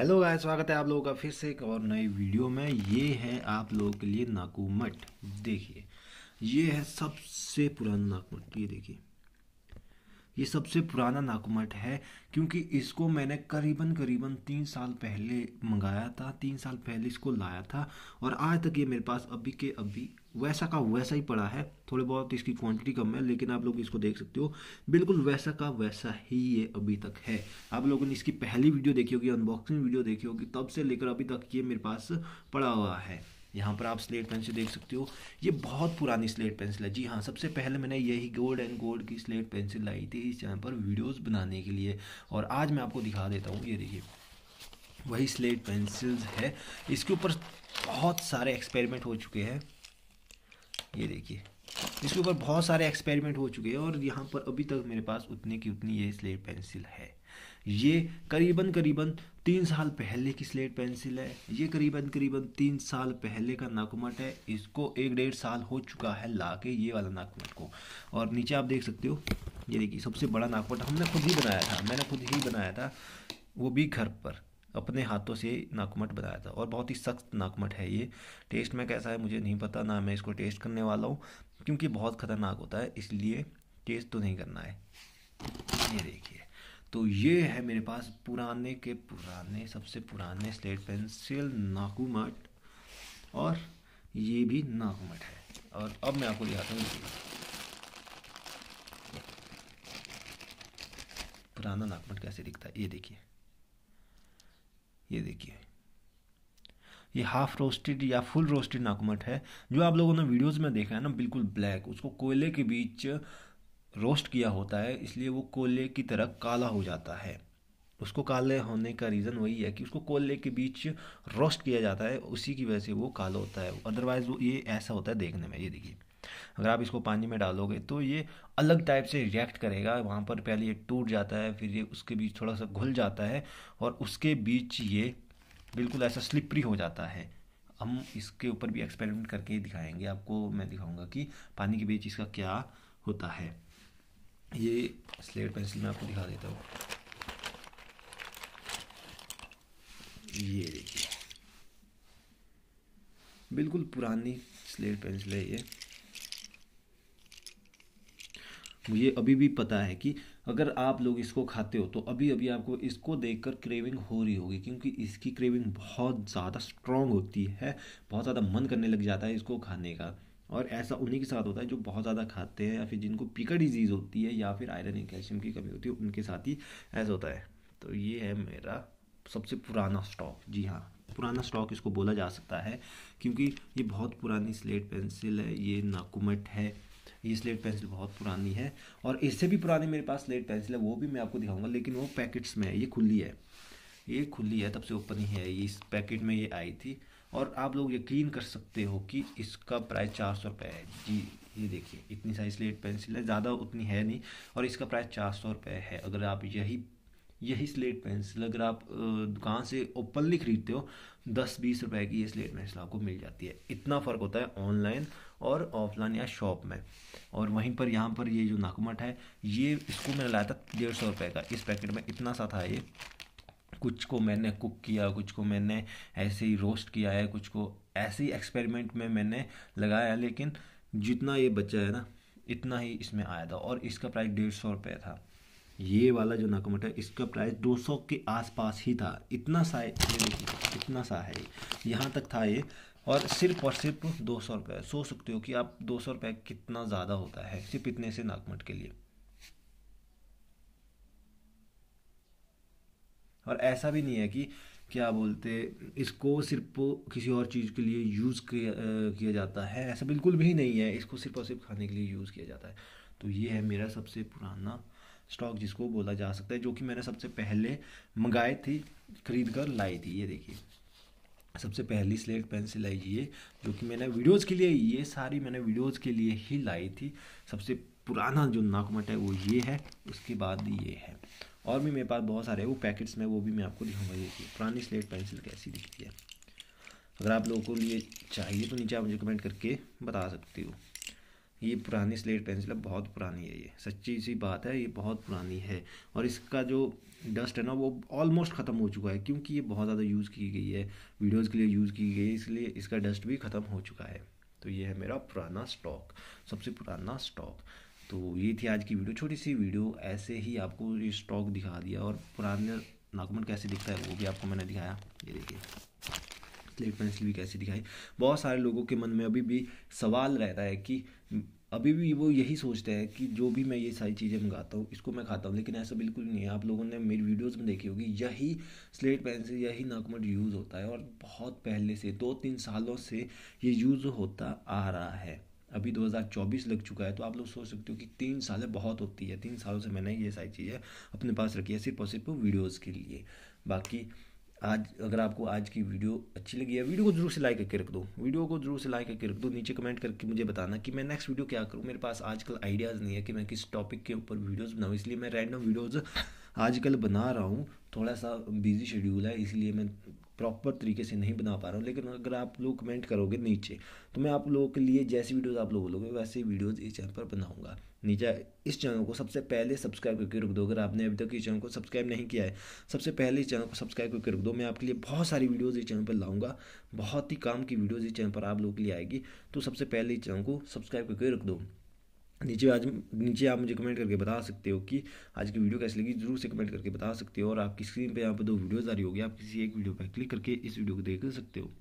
hello गाय स्वागत है आप लोगों का फिर से एक और नई वीडियो में ये है आप लोगों के लिए मठ देखिए ये है सबसे पुराना मठ ये देखिए ये सबसे पुराना नाकुमट है क्योंकि इसको मैंने करीबन करीबन तीन साल पहले मंगाया था तीन साल पहले इसको लाया था और आज तक ये मेरे पास अभी के अभी वैसा का वैसा ही पड़ा है थोड़े बहुत इसकी क्वांटिटी कम है लेकिन आप लोग इसको देख सकते हो बिल्कुल वैसा का वैसा ही ये अभी तक है आप लोगों ने इसकी पहली वीडियो देखी होगी अनबॉक्सिंग वीडियो देखी होगी तब से लेकर अभी तक ये मेरे पास पड़ा हुआ है यहाँ पर आप स्लेट पेंसिल देख सकते हो ये बहुत पुरानी स्लेट पेंसिल है जी हाँ सबसे पहले मैंने यही गोल्ड एंड गोल्ड की स्लेट पेंसिल लाई थी इस चैनल पर वीडियोस बनाने के लिए और आज मैं आपको दिखा देता हूँ ये देखिए वही स्लेट पेंसिल्स है इसके ऊपर बहुत सारे एक्सपेरिमेंट हो चुके हैं ये देखिए इसके ऊपर बहुत सारे एक्सपेरिमेंट हो चुके हैं और यहाँ पर अभी तक मेरे पास उतने की उतनी ये स्लेट पेंसिल है ये करीबन करीबन तीन साल पहले की स्लेट पेंसिल है ये करीबन करीबन तीन साल पहले का नाकुमट है इसको एक डेढ़ साल हो चुका है ला के ये वाला नाकुमट को और नीचे आप देख सकते हो ये देखिए सबसे बड़ा नाकुमट हमने खुद ही बनाया था मैंने खुद ही बनाया था वो भी घर पर अपने हाथों से नाकुमट बनाया था और बहुत ही सख्त नाकुमट है ये टेस्ट में कैसा है मुझे नहीं पता ना मैं इसको टेस्ट करने वाला हूँ क्योंकि बहुत ख़तरनाक होता है इसलिए टेस्ट तो नहीं करना है ये देखिए तो ये है मेरे पास पुराने के पुराने सबसे पुराने स्लेट पेंसिल नाकूमट और ये भी नाकूमट है और अब मैं आपको दिखाता हूँ पुराना नाकूमट कैसे दिखता है ये देखिए ये देखिए ये हाफ रोस्टेड या फुल रोस्टेड नाकूमट है जो आप लोगों ने वीडियोस में देखा है ना बिल्कुल ब्लैक उसको कोयले के बीच रोस्ट किया होता है इसलिए वो कोयले की तरह काला हो जाता है उसको काले होने का रीज़न वही है कि उसको कोयले के बीच रोस्ट किया जाता है उसी की वजह से वो काला होता है अदरवाइज़ वो ये ऐसा होता है देखने में ये देखिए अगर आप इसको पानी में डालोगे तो ये अलग टाइप से रिएक्ट करेगा वहाँ पर पहले ये टूट जाता है फिर ये उसके बीच थोड़ा सा घुल जाता है और उसके बीच ये बिल्कुल ऐसा स्लिपरी हो जाता है हम इसके ऊपर भी एक्सपेरिमेंट करके दिखाएंगे आपको मैं दिखाऊंगा कि पानी के बीच इसका क्या होता है ये स्लेट पेंसिल में आपको दिखा देता हूँ ये देखिए बिल्कुल पुरानी स्लेट पेंसिल है ये मुझे अभी भी पता है कि अगर आप लोग इसको खाते हो तो अभी अभी आपको इसको देखकर क्रेविंग हो रही होगी क्योंकि इसकी क्रेविंग बहुत ज़्यादा स्ट्रांग होती है बहुत ज़्यादा मन करने लग जाता है इसको खाने का और ऐसा उन्हीं के साथ होता है जो बहुत ज़्यादा खाते हैं या फिर जिनको पीकर डिजीज़ होती है या फिर आयरन एंड कैल्शियम की कमी होती है उनके साथ ही ऐसा होता है तो ये है मेरा सबसे पुराना स्टॉक जी हाँ पुराना स्टॉक इसको बोला जा सकता है क्योंकि ये बहुत पुरानी स्लेट पेंसिल है ये नाकुमट है ये स्लेट पेंसिल बहुत पुरानी है और इससे भी पुरानी मेरे पास स्लेट पेंसिल है वो भी मैं आपको दिखाऊंगा लेकिन वो पैकेट्स में है ये खुली है ये खुली है तब से ओपन ही है ये इस पैकेट में ये आई थी और आप लोग यकीन कर सकते हो कि इसका प्राइस चार सौ रुपये है जी ये देखिए इतनी साइज स्लेट पेंसिल है ज़्यादा उतनी है नहीं और इसका प्राइस चार सौ रुपये है अगर आप यही यही स्लेट पेंसिल अगर आप दुकान से ओपनली खरीदते हो दस बीस रुपए की ये स्लेट पेंसिल आपको मिल जाती है इतना फ़र्क होता है ऑनलाइन और ऑफलाइन या शॉप में और वहीं पर यहाँ पर ये जो नाकुमट है ये इसको मैंने लाया था डेढ़ सौ रुपये का इस पैकेट में इतना सा था ये कुछ को मैंने कुक किया कुछ को मैंने ऐसे ही रोस्ट किया है कुछ को ऐसे ही एक्सपेरिमेंट में मैंने लगाया लेकिन जितना ये बच्चा है ना इतना ही इसमें आया था और इसका प्राइस डेढ़ सौ रुपये था ये वाला जो नाकोमोटो है इसका प्राइस दो सौ के आसपास ही था इतना सा ये देखिए इतना सा है यहाँ तक था ये और सिर्फ और सिर्फ दो सौ रुपये सोच सकते हो कि आप दो सौ रुपये कितना ज़्यादा होता है सिर्फ इतने से नाकमट के लिए और ऐसा भी नहीं है कि क्या बोलते इसको सिर्फ किसी और चीज़ के लिए यूज़ किया, जाता है ऐसा बिल्कुल भी नहीं है इसको सिर्फ और सिर्फ खाने के लिए यूज़ किया जाता है तो ये है मेरा सबसे पुराना स्टॉक जिसको बोला जा सकता है जो कि मैंने सबसे पहले मंगाए थी खरीद कर लाई थी ये देखिए सबसे पहली स्लेट पेंसिल आई ये जो कि मैंने वीडियोज़ के लिए ये सारी मैंने वीडियोज़ के लिए ही लाई थी सबसे पुराना जो नाकमट है वो ये है उसके बाद ये है और भी मेरे पास बहुत सारे वो पैकेट्स में वो भी मैं आपको दिखाऊंगा कि पुरानी स्लेट पेंसिल कैसी दिखती है अगर आप लोगों को लिए चाहिए तो नीचे आप मुझे कमेंट करके बता सकते हो ये पुरानी स्लेट पेंसिल है बहुत पुरानी है ये सच्ची सी बात है ये बहुत पुरानी है और इसका जो डस्ट है ना वो ऑलमोस्ट ख़त्म हो चुका है क्योंकि ये बहुत ज़्यादा यूज़ की गई है वीडियोज़ के लिए यूज़ की गई है इसलिए इसका डस्ट भी ख़त्म हो चुका है तो ये है मेरा पुराना स्टॉक सबसे पुराना स्टॉक तो ये थी आज की वीडियो छोटी सी वीडियो ऐसे ही आपको ये स्टॉक दिखा दिया और पुराने डॉक्यूमेंट कैसे दिखता है वो भी आपको मैंने दिखाया ये देखिए स्लेट पेंसिल भी कैसे दिखाई बहुत सारे लोगों के मन में अभी भी सवाल रहता है कि अभी भी वो यही सोचते हैं कि जो भी मैं ये सारी चीज़ें मंगाता हूँ इसको मैं खाता हूँ लेकिन ऐसा बिल्कुल नहीं है आप लोगों ने मेरी वीडियोज़ में देखी होगी यही स्लेट पेंसिल यही नाकमट यूज़ होता है और बहुत पहले से दो तीन सालों से ये यूज़ होता आ रहा है अभी 2024 लग चुका है तो आप लोग सोच सकते हो कि तीन सालें बहुत होती है तीन सालों से मैंने ये सारी चीज़ें अपने पास रखी है सिर्फ और सिर्फ वीडियोज़ के लिए बाकी आज अगर आपको आज की वीडियो अच्छी लगी है वीडियो को जरूर से लाइक करके रख दो वीडियो को जरूर से लाइक करके रख दो नीचे कमेंट करके मुझे बताना कि मैं नेक्स्ट वीडियो क्या करूँ मेरे पास आजकल आइडियाज़ नहीं है कि मैं किस टॉपिक के ऊपर वीडियोज़ बनाऊँ इसलिए मैं रैंडम वीडियोज़ आजकल बना रहा हूँ थोड़ा सा बिजी शेड्यूल है इसलिए मैं प्रॉपर तरीके से नहीं बना पा रहा हूँ लेकिन अगर आप लोग कमेंट करोगे नीचे तो मैं आप लोगों के लिए जैसी वीडियोस आप लोग बोलोगे वैसे वीडियोस इस चैनल पर बनाऊंगा नीचे इस चैनल को सबसे पहले सब्सक्राइब करके रख दो अगर आपने अभी तक इस चैनल को सब्सक्राइब नहीं किया है सबसे पहले इस चैनल को सब्सक्राइब करके रख दो मैं आपके लिए बहुत सारी वीडियोज़ इस चैनल पर लाऊंगा बहुत ही काम की वीडियोज़ इस चैनल पर आप लोगों के लिए आएगी तो सबसे पहले इस चैनल को सब्सक्राइब करके रख दो नीचे आज नीचे आप मुझे कमेंट करके बता सकते हो कि आज की वीडियो कैसी लगी जरूर से कमेंट करके बता सकते हो और आपकी स्क्रीन पे यहाँ पर दो वीडियोज़ आ रही होगी आप किसी एक वीडियो पर क्लिक करके इस वीडियो को देख सकते हो